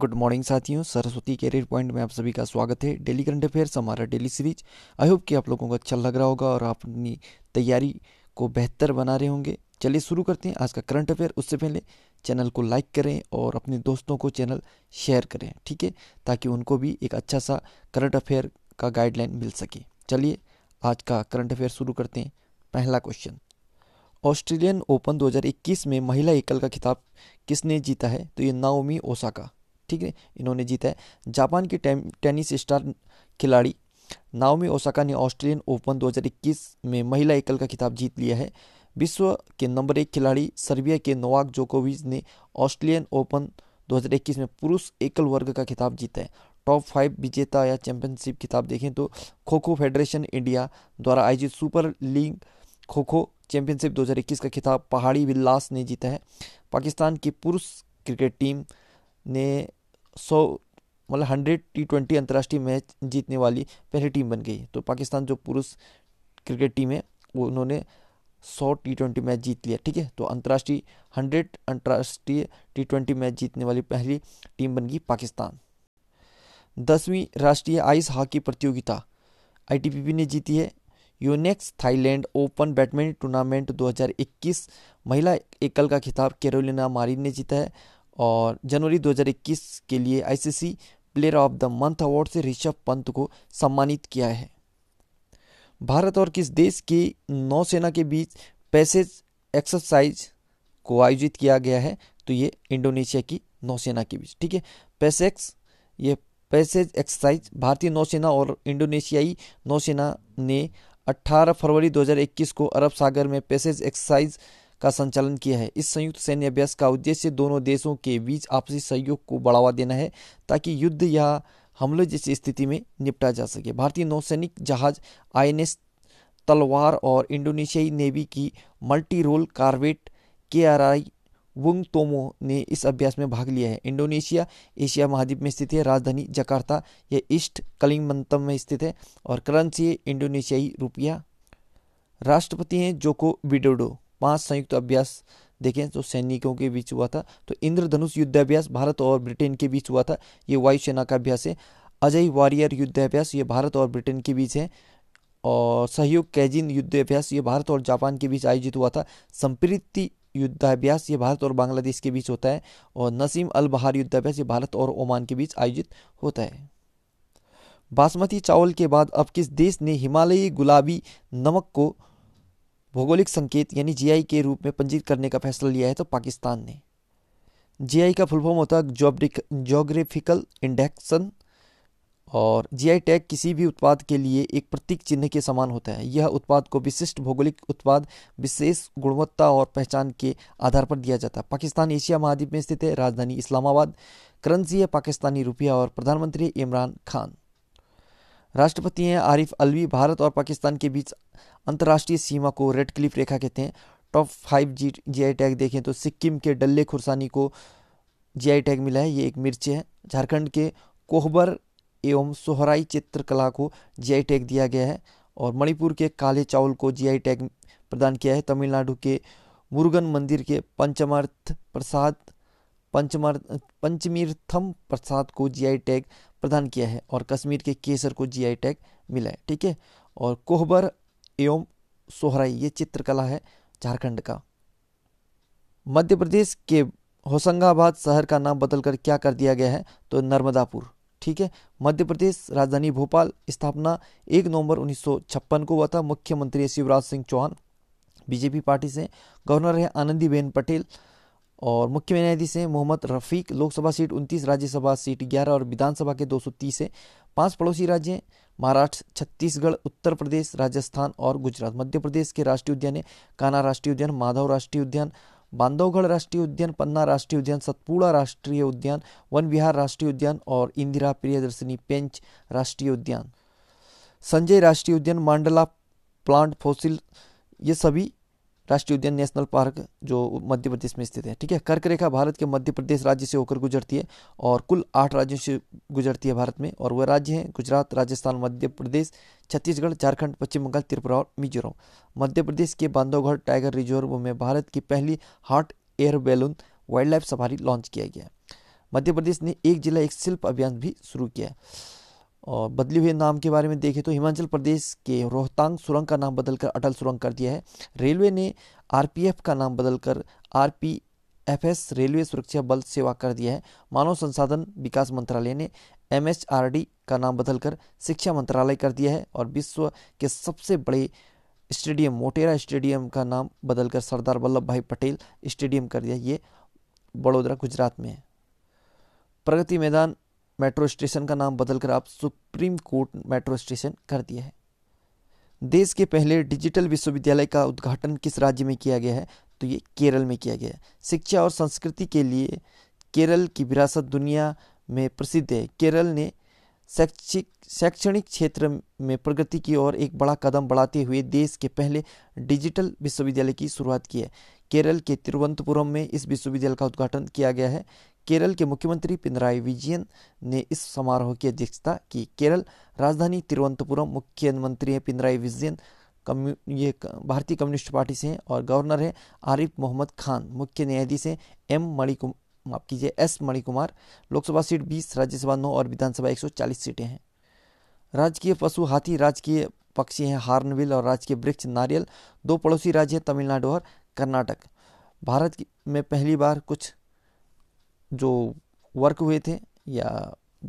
good morning साथियों Saraswati career point में आप सभी का स्वागत है डेली करंट अफेयर्स हमारा डेली सीरीज आई होप कि आप लोगों को अच्छा लग रहा होगा और आप अपनी तैयारी को बेहतर बना रहे होंगे चलिए शुरू करते हैं आज का करंट अफेयर उससे पहले चैनल को लाइक करें और अपने दोस्तों को चैनल शेयर करें ठीक है ताकि उनको भी एक अच्छा सा करंट अफेयर का गाइडलाइन मिल सके चलिए आज का करंट अफेयर शुरू करते हैं पहला क्वेश्चन ऑस्ट्रेलियन ओपन 2021 में महिला एकल का खिताब किसने जीता है तो ये नाओमी ओसाका ठीक है इन्होंने जीता है जापान की टेनिस स्टार खिलाड़ी नाओमी ओसाका ने ऑस्ट्रेलियन ओपन 2021 में महिला एकल का खिताब जीत लिया है विश्व के नंबर एक खिलाड़ी सर्बिया के नोवाक जोकोविच ने ऑस्ट्रेलियन ओपन 2021 में पुरुष एकल वर्ग का खिताब जीता है टॉप फाइव विजेता या चैंपियनशिप खिताब देखें तो खो खो फेडरेशन इंडिया द्वारा आयोजित सुपर लीग खो खो चैंपियनशिप 2021 का खिताब पहाड़ी विलास ने जीता है पाकिस्तान की पुरुष क्रिकेट टीम ने सौ मतलब हंड्रेड टी ट्वेंटी अंतर्राष्ट्रीय मैच जीतने वाली पहली टीम बन गई तो पाकिस्तान जो पुरुष क्रिकेट टीम है वो उन्होंने सौ टी ट्वेंटी मैच जीत लिया ठीक है तो अंतर्राष्ट्रीय हंड्रेड अंतर्राष्ट्रीय टी ट्वेंटी मैच जीतने वाली पहली टीम बन गई पाकिस्तान दसवीं राष्ट्रीय आइस हॉकी प्रतियोगिता आईटीपीपी ने जीती है Yonex Thailand Open badminton tournament 2021 महिला एकल का खिताब केरोलिना मारिन ने जीता है और जनवरी 2021 के लिए ICC player of the month award से ऋषभ पंत को सम्मानित किया है भारत और किस देश की नौसेना के बीच पैसेज एक्सरसाइज को आयोजित किया गया है तो ये इंडोनेशिया की नौसेना के बीच ठीक है पैसेक्स ये पैसेज एक्सरसाइज भारतीय नौसेना और इंडोनेशियाई नौसेना ने 18 फरवरी 2021 को अरब सागर में पैसेज एक्सरसाइज का संचालन किया है इस संयुक्त सैन्य अभ्यास का उद्देश्य दोनों देशों के बीच आपसी सहयोग को बढ़ावा देना है ताकि युद्ध या हमले जैसी स्थिति में निपटा जा सके भारतीय नौसैनिक जहाज आई तलवार और इंडोनेशियाई नेवी की multi role corvette K R I Bung Tomo ने इस अभ्यास में भाग लिया है इंडोनेशिया एशिया महाद्वीप में स्थित है राजधानी जकार्ता यह ईस्ट कलिंगमंतम में स्थित है और करंसी इंडोनेशियाई रुपया राष्ट्रपति हैं जोको विडोडो पांच संयुक्त अभ्यास देखें तो सैनिकों के बीच हुआ था तो इंद्रधनुष युद्धाभ्यास भारत और ब्रिटेन के बीच हुआ था ये वायुसेना का अभ्यास है अजय वॉरियर युद्धाभ्यास ये भारत और ब्रिटेन के बीच है और सहयोग कैजिन युद्धाभ्यास ये भारत और जापान के बीच आयोजित हुआ था संप्रीति युद्धाभ्यास ये भारत और बांग्लादेश के बीच होता है और नसीम अल बहार युद्धाभ्यास ये भारत और ओमान के बीच आयोजित होता है बासमती चावल के बाद अब किस देश ने हिमालयी गुलाबी नमक को भौगोलिक संकेत यानी जीआई के रूप में पंजीकृत करने का फैसला लिया है तो पाकिस्तान ने जीआई का फुल फॉर्म होता है जोग्राफिकल इंडेक्सन और जीआई टैग किसी भी उत्पाद के लिए एक प्रतीक चिन्ह के समान होता है यह उत्पाद को विशिष्ट भौगोलिक उत्पाद विशेष गुणवत्ता और पहचान के आधार पर दिया जाता है पाकिस्तान एशिया महाद्वीप में स्थित है राजधानी इस्लामाबाद करंसी है पाकिस्तानी रुपया और प्रधानमंत्री इमरान खान राष्ट्रपति हैं आरिफ अलवी भारत और पाकिस्तान के बीच अंतर्राष्ट्रीय सीमा को रेड क्लिफ रेखा कहते हैं top five G G I tag देखें तो सिक्किम के डल्ले खुरसानी को जी आई टैग मिला है ये एक मिर्च है झारखंड के कोहबर एवं सोहराई चित्रकला को जी आई टैग दिया गया है और मणिपुर के काले चावल को जी आई टैग प्रदान किया है तमिलनाडु के मुरुगन मंदिर के पंचमर्थ प्रसाद पंचमार्थ पंचमीर्थम प्रसाद को आई टैग प्रदान किया है और कश्मीर के केसर को जीआई टैग मिला है ठीक है और कोहबर एवं सोहराई ये चित्रकला है झारखंड का मध्य प्रदेश के होशंगाबाद शहर का नाम बदलकर क्या कर दिया गया है तो नर्मदापुर ठीक है मध्य प्रदेश राजधानी भोपाल स्थापना एक नवंबर उन्नीस को हुआ था मुख्यमंत्री शिवराज सिंह चौहान बीजेपी पार्टी से गवर्नर है आनंदीबेन पटेल और मुख्य न्यायाधीश हैं मोहम्मद रफ़ीक लोकसभा सीट उनतीस राज्यसभा सीट ग्यारह और विधानसभा के 230 हैं पांच पड़ोसी राज्य हैं महाराष्ट्र छत्तीसगढ़ उत्तर प्रदेश राजस्थान और गुजरात मध्य प्रदेश के राष्ट्रीय उद्यान है कान्हा राष्ट्रीय उद्यान माधव राष्ट्रीय उद्यान बांधवगढ़ राष्ट्रीय उद्यान पन्ना राष्ट्रीय उद्यान सतपुड़ा राष्ट्रीय उद्यान वन विहार राष्ट्रीय उद्यान और इंदिरा प्रियदर्शनी पेंच राष्ट्रीय उद्यान संजय राष्ट्रीय उद्यान मांडला प्लांट फोसिल ये सभी राष्ट्रीय उद्यान नेशनल पार्क जो मध्य प्रदेश में स्थित है ठीक है कर्क रेखा भारत के मध्य प्रदेश राज्य से होकर गुजरती है और कुल आठ राज्यों से गुजरती है भारत में और वह राज्य हैं गुजरात राजस्थान मध्य प्रदेश छत्तीसगढ़ झारखंड पश्चिम बंगाल त्रिपुरा और मिजोरम मध्य प्रदेश के बांधवगढ़ टाइगर रिजर्व में भारत की पहली hot air balloon wild life safari launch किया गया मध्य प्रदेश ने एक जिला एक शिल्प अभियान भी शुरू किया है और बदले हुए नाम के बारे में देखें तो हिमाचल प्रदेश के रोहतांग सुरंग का नाम बदलकर अटल सुरंग कर दिया है रेलवे ने आर का नाम बदलकर आर एफएस रेलवे सुरक्षा बल सेवा कर दिया है मानव संसाधन विकास मंत्रालय ने एमएचआरडी का नाम बदलकर शिक्षा मंत्रालय कर दिया है और विश्व के सबसे बड़े स्टेडियम मोटेरा स्टेडियम का नाम बदलकर सरदार वल्लभ भाई पटेल स्टेडियम कर दिया ये बड़ोदरा गुजरात में है प्रगति मैदान मेट्रो स्टेशन का नाम बदलकर आप सुप्रीम कोर्ट मेट्रो स्टेशन कर दिया है देश के पहले डिजिटल विश्वविद्यालय का उद्घाटन किस राज्य में किया गया है तो ये केरल में किया गया है शिक्षा और संस्कृति के लिए केरल की विरासत दुनिया में प्रसिद्ध है केरल ने शैक्षिक शैक्षणिक क्षेत्र में प्रगति की ओर एक बड़ा कदम बढ़ाते हुए देश के पहले डिजिटल विश्वविद्यालय की शुरुआत की है केरल के तिरुवनंतपुरम में इस विश्वविद्यालय का उद्घाटन किया गया है केरल के मुख्यमंत्री पिनराई विजयन ने इस समारोह की अध्यक्षता की केरल राजधानी तिरुवनंतपुरम मुख्यमंत्री हैं पिनराई विजयन कम्यू ये भारतीय कम्युनिस्ट पार्टी से हैं और गवर्नर हैं आरिफ मोहम्मद खान मुख्य न्यायाधीश हैं एम मणिकुम माफ कीजिए एस मणिकुमार लोकसभा सीट बीस राज्यसभा नौ और विधानसभा एक सीटें हैं राजकीय पशु हाथी राजकीय पक्षी हैं हार्नविल और राजकीय वृक्ष नारियल दो पड़ोसी राज्य हैं तमिलनाडु और कर्नाटक भारत में पहली बार कुछ जो वर्क हुए थे या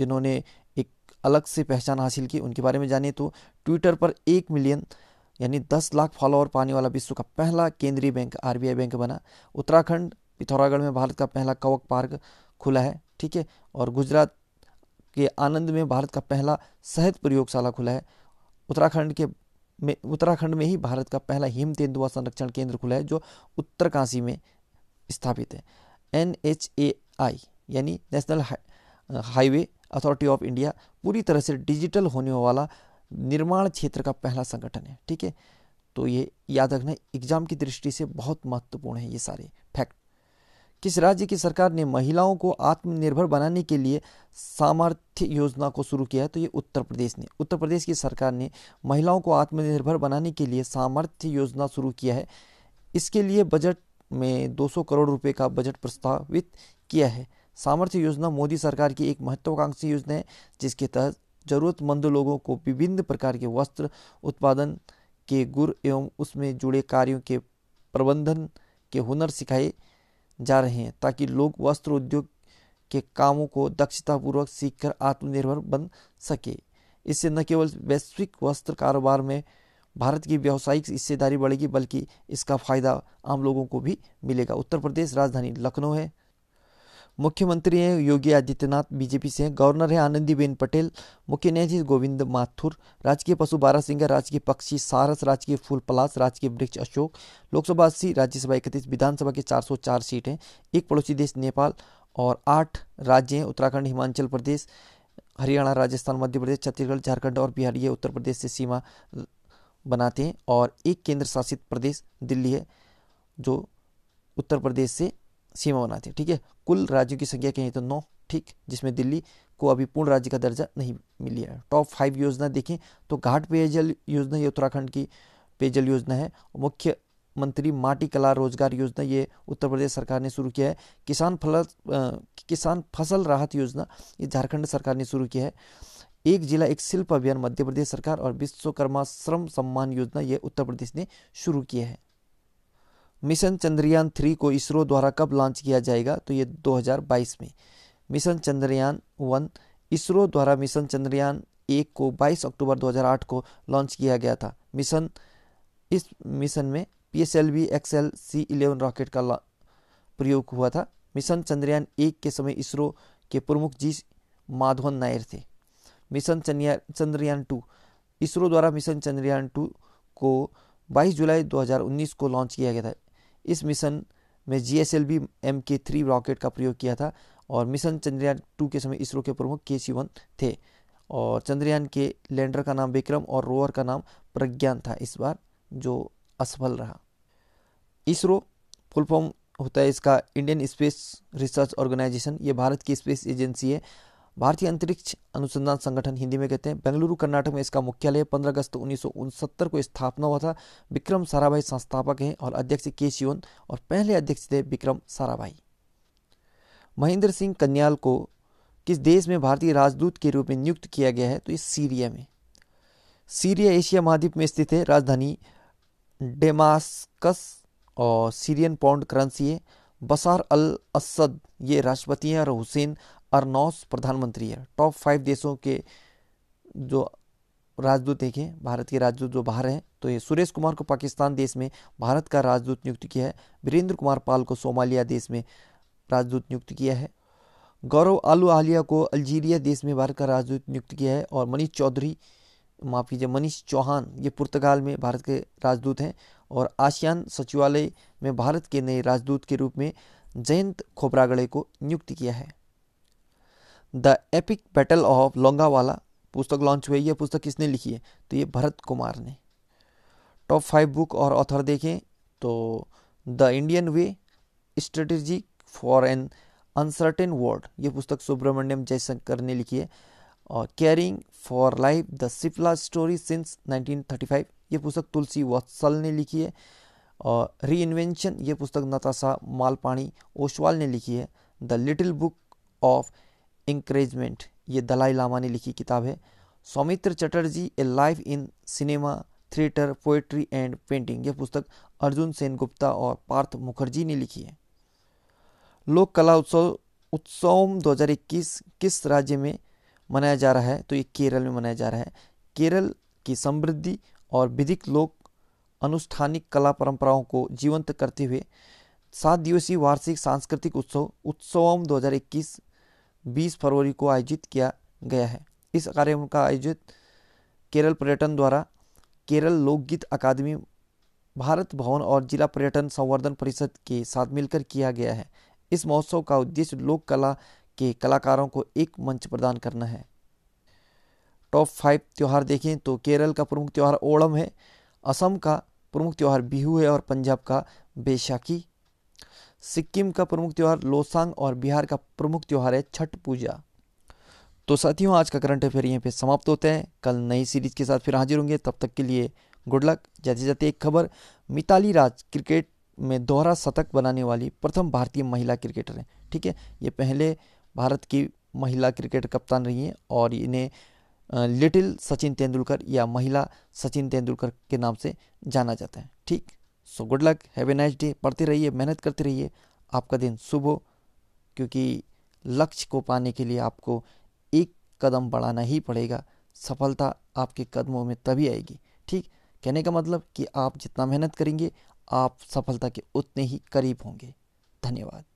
जिन्होंने एक अलग से पहचान हासिल की उनके बारे में जाने तो ट्विटर पर एक मिलियन यानी दस लाख फॉलोअर पाने वाला विश्व का पहला केंद्रीय बैंक आर बैंक बना उत्तराखंड पिथौरागढ़ में भारत का पहला कवक पार्क खुला है ठीक है और गुजरात के आनंद में भारत का पहला शहद प्रयोगशाला खुला है उत्तराखंड के में उत्तराखंड में ही भारत का पहला हिम तेंदुआ संरक्षण केंद्र खुला है जो उत्तरकाशी में स्थापित है एन एच ए आई यानी national highway authority of India पूरी तरह से डिजिटल होने वाला निर्माण क्षेत्र का पहला संगठन है ठीक है तो ये याद रखना एग्जाम की दृष्टि से बहुत महत्वपूर्ण है ये सारे फैक्ट किस राज्य की सरकार ने महिलाओं को आत्मनिर्भर बनाने के लिए सामर्थ्य योजना को शुरू किया है तो ये उत्तर प्रदेश ने उत्तर प्रदेश की सरकार ने महिलाओं को आत्मनिर्भर बनाने के लिए सामर्थ्य योजना शुरू किया है इसके लिए बजट में 200 करोड़ रुपए का बजट प्रस्तावित किया है सामर्थ्य योजना मोदी सरकार की एक महत्वाकांक्षी योजना है जिसके तहत जरूरतमंद लोगों को विभिन्न प्रकार के वस्त्र उत्पादन के गुर एवं उसमें जुड़े कार्यों के प्रबंधन के हुनर सिखाए जा रहे हैं ताकि लोग वस्त्र उद्योग के कामों को दक्षतापूर्वक सीखकर आत्मनिर्भर बन सके इससे न केवल वैश्विक वस्त्र कारोबार में भारत की व्यावसायिक हिस्सेदारी बढ़ेगी बल्कि इसका फायदा आम लोगों को भी मिलेगा उत्तर प्रदेश राजधानी लखनऊ है मुख्यमंत्री हैं योगी आदित्यनाथ बीजेपी से हैं गवर्नर हैं आनंदीबेन पटेल मुख्य न्यायाधीश गोविंद माथुर राजकीय पशु बारा सिंह राजकीय पक्षी सारस राजकीय फूल पलास राजकीय वृक्ष अशोक लोकसभा अस्सी राज्यसभा इकतीस विधानसभा के 404 सीट हैं एक पड़ोसी देश नेपाल और आठ राज्य हैं उत्तराखंड हिमाचल प्रदेश हरियाणा राजस्थान मध्य प्रदेश छत्तीसगढ़ झारखंड और बिहार ये उत्तर प्रदेश से सीमा बनाते हैं और एक केंद्र शासित प्रदेश दिल्ली है जो उत्तर प्रदेश से सीमा बनाती है ठीक है कुल राज्यों की संख्या कहें तो नौ ठीक जिसमें दिल्ली को अभी पूर्ण राज्य का दर्जा नहीं मिली है टॉप फाइव योजना देखें तो घाट पेयजल योजना ये उत्तराखंड की पेयजल योजना है मुख्य मंत्री माटी कला रोजगार योजना ये उत्तर प्रदेश सरकार ने शुरू किया है किसान फल किसान फसल राहत योजना ये झारखंड सरकार ने शुरू किया है एक जिला एक शिल्प अभियान मध्य प्रदेश सरकार और विश्वकर्मा श्रम सम्मान योजना ये उत्तर प्रदेश ने शुरू किया है मिशन चंद्रयान थ्री को इसरो द्वारा कब लॉन्च किया जाएगा तो ये 2022 में मिशन चंद्रयान वन इसरो द्वारा मिशन चंद्रयान एक को 22 अक्टूबर 2008 को लॉन्च किया गया था मिशन इस मिशन में P S L V X L C eleven rocket का प्रयोग हुआ था मिशन चंद्रयान एक के समय इसरो के प्रमुख जी माधवन नायर थे मिशन चंद्रयान टू इसरो द्वारा मिशन चंद्रयान टू को 22 जुलाई 2019 को लॉन्च किया गया था इस मिशन में G S L V M K three rocket का प्रयोग किया था और मिशन चंद्रयान टू के समय इसरो के प्रमुख के वन थे और चंद्रयान के लैंडर का नाम विक्रम और रोवर का नाम प्रज्ञान था इस बार जो असफल रहा इसरो फुल फॉर्म होता है इसका इंडियन स्पेस रिसर्च ऑर्गेनाइजेशन ये भारत की स्पेस एजेंसी है भारतीय अंतरिक्ष अनुसंधान संगठन हिंदी में कहते हैं बेंगलुरु कर्नाटक में इसका मुख्यालय 15 अगस्त उन्नीस को स्थापना हुआ था विक्रम साराभाई संस्थापक हैं और अध्यक्ष के शिवन और पहले अध्यक्ष थे विक्रम साराभाई महेंद्र सिंह कन्याल को किस देश में भारतीय राजदूत के रूप में नियुक्त किया गया है तो ये सीरिया में सीरिया एशिया महाद्वीप में स्थित है राजधानी डेमास्कस और सीरियन पौंड करेंसी है बसार अल असद ये राष्ट्रपति हैं और हुसैन अरनौस प्रधानमंत्री है टॉप फाइव देशों के जो राजदूत देखें भारत के राजदूत जो बाहर हैं तो ये सुरेश कुमार को पाकिस्तान देश में भारत का राजदूत नियुक्त किया है वीरेंद्र कुमार पाल को सोमालिया देश में राजदूत नियुक्त किया है गौरव आलू आलिया को अल्जीरिया देश में भारत का राजदूत नियुक्त किया है और मनीष चौधरी माफ कीजिए मनीष चौहान ये पुर्तगाल में भारत के राजदूत हैं और आसियान सचिवालय में भारत के नए राजदूत के रूप में जयंत खोपरागड़े को नियुक्त किया है the epic battle of Longewala पुस्तक लॉन्च हुई यह पुस्तक किसने लिखी है तो ये भरत कुमार ने टॉप फाइव बुक और ऑथर देखें तो the Indian way strategic for an uncertain world ये पुस्तक सुब्रमण्यम जयशंकर ने लिखी है और caring for life the Cipla story since 1935 ये पुस्तक तुलसी वत्सल ने लिखी है और री इन्वेंशन ये पुस्तक नताशा मालपाणी ओशवाल ने लिखी है the little book of encouragement ये दलाई लामा ने लिखी किताब है Soumitra Chatterjee a life in cinema theatre poetry and painting यह पुस्तक अर्जुन सेन गुप्ता और पार्थ मुखर्जी ने लिखी है लोक कला उत्सव उत्सव 2021 किस राज्य में मनाया जा रहा है तो ये केरल में मनाया जा रहा है केरल की समृद्धि और विधिक लोक अनुष्ठानिक कला परंपराओं को जीवंत करते हुए सात दिवसीय वार्षिक सांस्कृतिक उत्सव उत्सवम 2021 20 फरवरी को आयोजित किया गया है इस कार्यक्रम का आयोजित केरल पर्यटन द्वारा केरल लोकगीत अकादमी भारत भवन और जिला पर्यटन संवर्धन परिषद के साथ मिलकर किया गया है इस महोत्सव का उद्देश्य लोक कला के कलाकारों को एक मंच प्रदान करना है टॉप फाइव त्यौहार देखें तो केरल का प्रमुख त्यौहार ओणम है असम का प्रमुख त्यौहार बिहू है और पंजाब का बैशाखी सिक्किम का प्रमुख त्यौहार लोसांग और बिहार का प्रमुख त्यौहार है छठ पूजा तो साथियों आज का करंट अफेयर यहीं पे समाप्त होता है कल नई सीरीज के साथ फिर हाजिर होंगे तब तक के लिए गुड लक जाते जाते एक खबर मिताली राज क्रिकेट में दोहरा शतक बनाने वाली प्रथम भारतीय महिला क्रिकेटर हैं ठीक है ये पहले भारत की महिला क्रिकेट कप्तान रही हैं और इन्हें लिटिल सचिन तेंदुलकर या महिला सचिन तेंदुलकर के नाम से जाना जाता है ठीक so good luck have a nice day पढ़ते रहिए मेहनत करते रहिए आपका दिन शुभ हो क्योंकि लक्ष्य को पाने के लिए आपको एक कदम बढ़ाना ही पड़ेगा सफलता आपके कदमों में तभी आएगी ठीक कहने का मतलब कि आप जितना मेहनत करेंगे आप सफलता के उतने ही करीब होंगे धन्यवाद